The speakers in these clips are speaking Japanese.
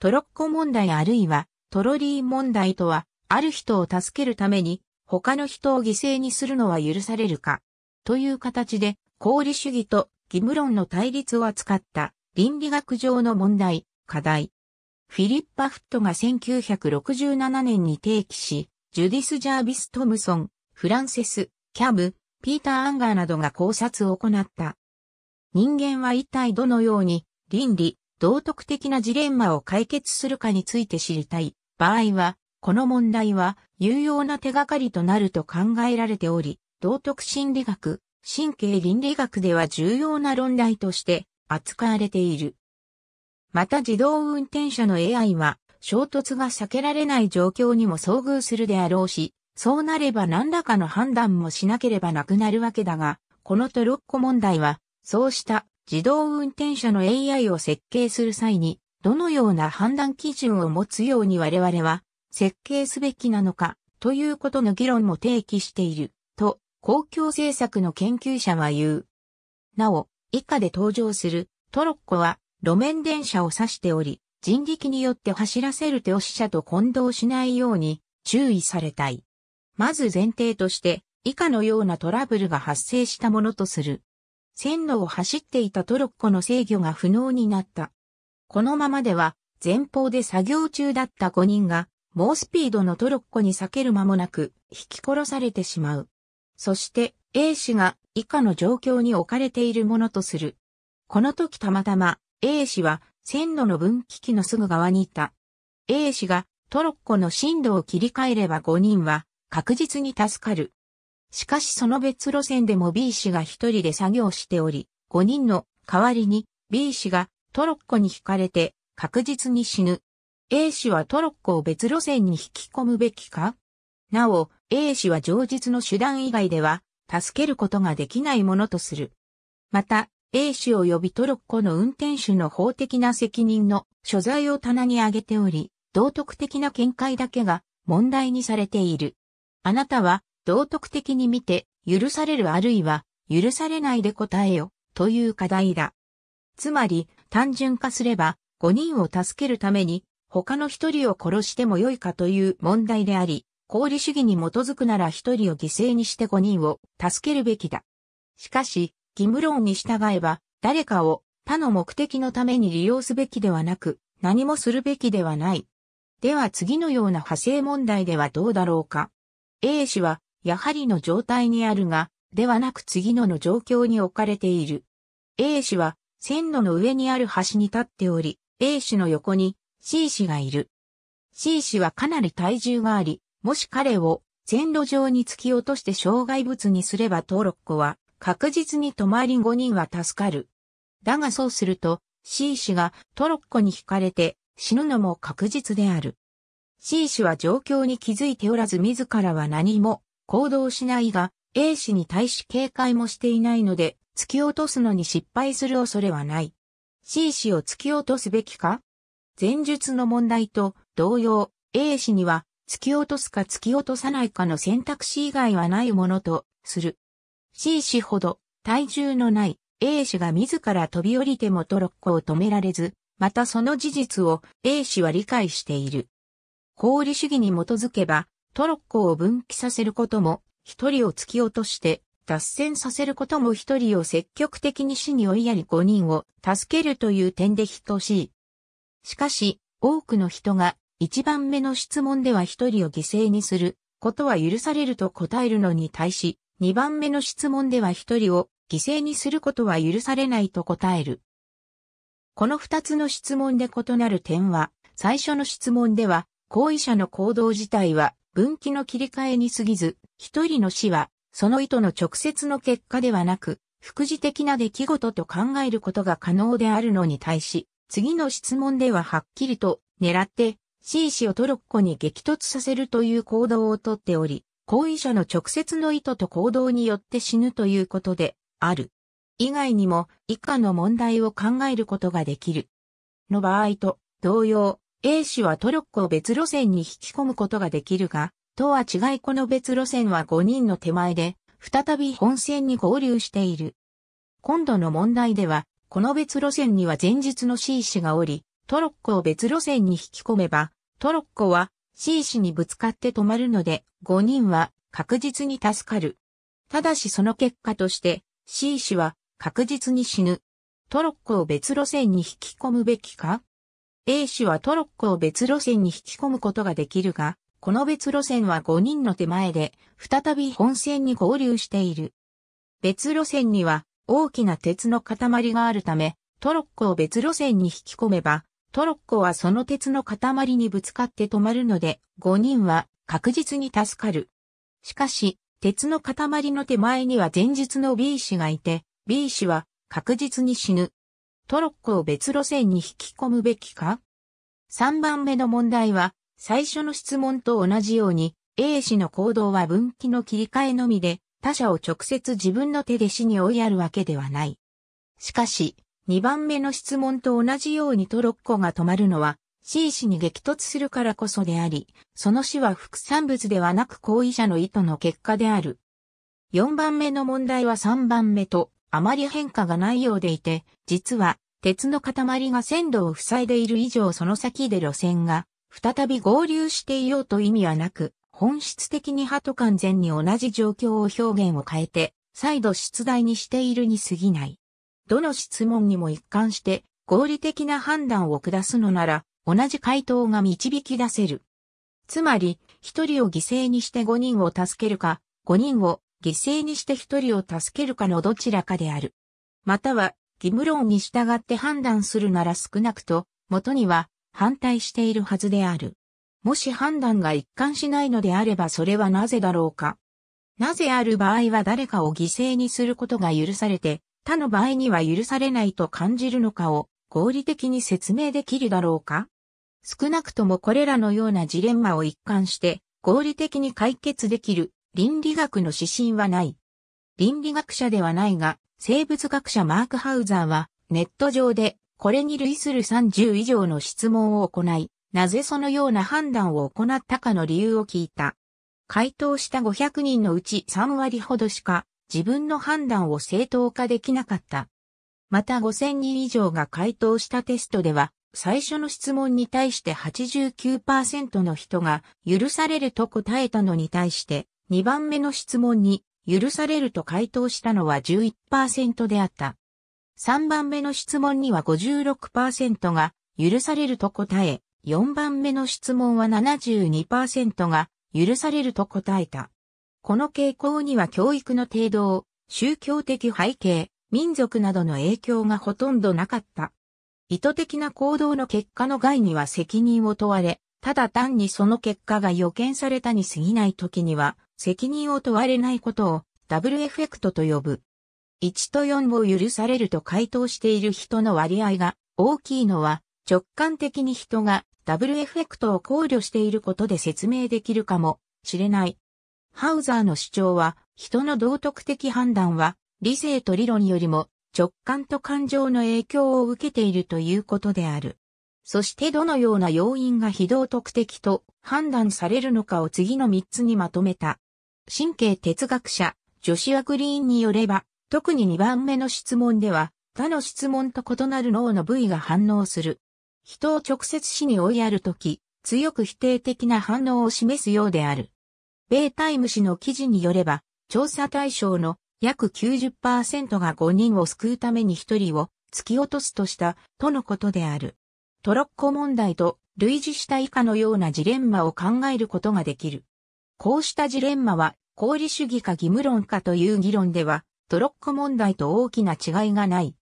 トロッコ問題あるいはトロリー問題とは、ある人を助けるために他の人を犠牲にするのは許されるか、という形で、功利主義と義務論の対立を扱った倫理学上の問題、課題。フィリッパ・フットが1967年に提起し、ジュディス・ジャービス・トムソン、フランセス、キャブ、ピーター・アンガーなどが考察を行った。人間は一体どのように倫理、道徳的なジレンマを解決するかについて知りたい場合は、この問題は有用な手がかりとなると考えられており、道徳心理学、神経倫理学では重要な論題として扱われている。また自動運転車の AI は衝突が避けられない状況にも遭遇するであろうし、そうなれば何らかの判断もしなければなくなるわけだが、このトロッコ問題は、そうした自動運転車の AI を設計する際に、どのような判断基準を持つように我々は設計すべきなのかということの議論も提起していると公共政策の研究者は言う。なお、以下で登場するトロッコは路面電車を指しており、人力によって走らせる手を死者と混同しないように注意されたい。まず前提として以下のようなトラブルが発生したものとする。線路を走っていたトロッコの制御が不能になった。このままでは、前方で作業中だった5人が、猛スピードのトロッコに避ける間もなく、引き殺されてしまう。そして、A 氏が以下の状況に置かれているものとする。この時たまたま A 氏は線路の分岐器のすぐ側にいた。A 氏がトロッコの進路を切り替えれば5人は確実に助かる。しかしその別路線でも B 氏が一人で作業しており、5人の代わりに B 氏がトロッコに惹かれて確実に死ぬ。A 氏はトロッコを別路線に引き込むべきかなお、A 氏は上実の手段以外では助けることができないものとする。また、A 氏及びトロッコの運転手の法的な責任の所在を棚に上げており、道徳的な見解だけが問題にされている。あなたは道徳的に見て、許されるあるいは、許されないで答えよ、という課題だ。つまり、単純化すれば、5人を助けるために、他の1人を殺してもよいかという問題であり、功利主義に基づくなら1人を犠牲にして5人を助けるべきだ。しかし、義務論に従えば、誰かを他の目的のために利用すべきではなく、何もするべきではない。では次のような派生問題ではどうだろうか。A 氏はやはりの状態にあるが、ではなく次のの状況に置かれている。A 氏は線路の上にある橋に立っており、A 氏の横に C 氏がいる。C 氏はかなり体重があり、もし彼を線路上に突き落として障害物にすればトロッコは確実に止まり5人は助かる。だがそうすると C 氏がトロッコに惹かれて死ぬのも確実である。C 氏は状況に気づいておらず自らは何も行動しないが、A 氏に対し警戒もしていないので、突き落とすのに失敗する恐れはない。C 氏を突き落とすべきか前述の問題と同様、A 氏には突き落とすか突き落とさないかの選択肢以外はないものとする。C 氏ほど体重のない A 氏が自ら飛び降りてもトロッコを止められず、またその事実を A 氏は理解している。法理主義に基づけばトロッコを分岐させることも、一人を突き落として、脱線させることも一人を積極的に死に追いやり五人を助けるという点で等しい。しかし、多くの人が一番目の質問では一人を犠牲にすることは許されると答えるのに対し、二番目の質問では一人を犠牲にすることは許されないと答える。この二つの質問で異なる点は、最初の質問では、行為者の行動自体は分岐の切り替えに過ぎず、一人の死は、その意図の直接の結果ではなく、副次的な出来事と考えることが可能であるのに対し、次の質問でははっきりと狙って C 氏をトロッコに激突させるという行動をとっており、後遺者の直接の意図と行動によって死ぬということである。以外にも以下の問題を考えることができる。の場合と同様、A 氏はトロッコを別路線に引き込むことができるが、とは違いこの別路線は5人の手前で、再び本線に合流している。今度の問題では、この別路線には前日の C 氏がおり、トロッコを別路線に引き込めば、トロッコは C 氏にぶつかって止まるので、5人は確実に助かる。ただしその結果として、C 氏は確実に死ぬ。トロッコを別路線に引き込むべきか A 氏はトロッコを別路線に引き込むことができるが、この別路線は5人の手前で、再び本線に合流している。別路線には大きな鉄の塊があるため、トロッコを別路線に引き込めば、トロッコはその鉄の塊にぶつかって止まるので、5人は確実に助かる。しかし、鉄の塊の手前には前述の B 氏がいて、B 氏は確実に死ぬ。トロッコを別路線に引き込むべきか ?3 番目の問題は、最初の質問と同じように、A 氏の行動は分岐の切り替えのみで、他者を直接自分の手で死に追いやるわけではない。しかし、2番目の質問と同じようにトロッコが止まるのは、C 氏に激突するからこそであり、その死は副産物ではなく行為者の意図の結果である。4番目の問題は3番目とあまり変化がないようでいて、実は、鉄の塊が線路を塞いでいる以上その先で路線が、再び合流していようと意味はなく、本質的に歯と完全に同じ状況を表現を変えて、再度出題にしているに過ぎない。どの質問にも一貫して合理的な判断を下すのなら、同じ回答が導き出せる。つまり、一人を犠牲にして五人を助けるか、五人を犠牲にして一人を助けるかのどちらかである。または、義務論に従って判断するなら少なくと、元には反対しているはずである。もし判断が一貫しないのであればそれはなぜだろうか。なぜある場合は誰かを犠牲にすることが許されて、他の場合には許されないと感じるのかを合理的に説明できるだろうか少なくともこれらのようなジレンマを一貫して合理的に解決できる倫理学の指針はない。倫理学者ではないが、生物学者マーク・ハウザーは、ネット上で、これに類する30以上の質問を行い、なぜそのような判断を行ったかの理由を聞いた。回答した500人のうち3割ほどしか自分の判断を正当化できなかった。また5000人以上が回答したテストでは、最初の質問に対して89%の人が許されると答えたのに対して、2番目の質問に許されると回答したのは11%であった。3番目の質問には56%が許されると答え、4番目の質問は72%が許されると答えた。この傾向には教育の程度、宗教的背景、民族などの影響がほとんどなかった。意図的な行動の結果の害には責任を問われ、ただ単にその結果が予見されたに過ぎない時には責任を問われないことをダブルエフェクトと呼ぶ。1と4を許されると回答している人の割合が大きいのは直感的に人がダブルエフェクトを考慮していることで説明できるかもしれない。ハウザーの主張は人の道徳的判断は理性と理論よりも直感と感情の影響を受けているということである。そしてどのような要因が非道徳的と判断されるのかを次の3つにまとめた。神経哲学者、ジョシュア・グリーンによれば、特に2番目の質問では、他の質問と異なる脳の部位が反応する。人を直接死に追いやるとき、強く否定的な反応を示すようである。米タイム誌の記事によれば、調査対象の約90%が5人を救うために1人を突き落とすとした、とのことである。トロッコ問題と類似した以下のようなジレンマを考えることができる。こうしたジレンマは、功利主義か義務論かという議論では、トロッコ問題と大きな違いがない。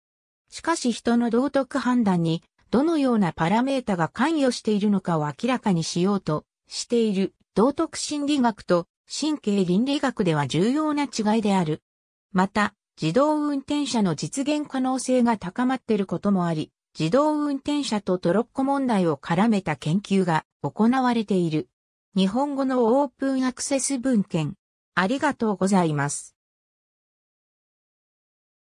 しかし人の道徳判断に、どのようなパラメータが関与しているのかを明らかにしようとしている道徳心理学と神経倫理学では重要な違いである。また、自動運転車の実現可能性が高まっていることもあり、自動運転車とトロッコ問題を絡めた研究が行われている。日本語のオープンアクセス文献。ありがとうございます。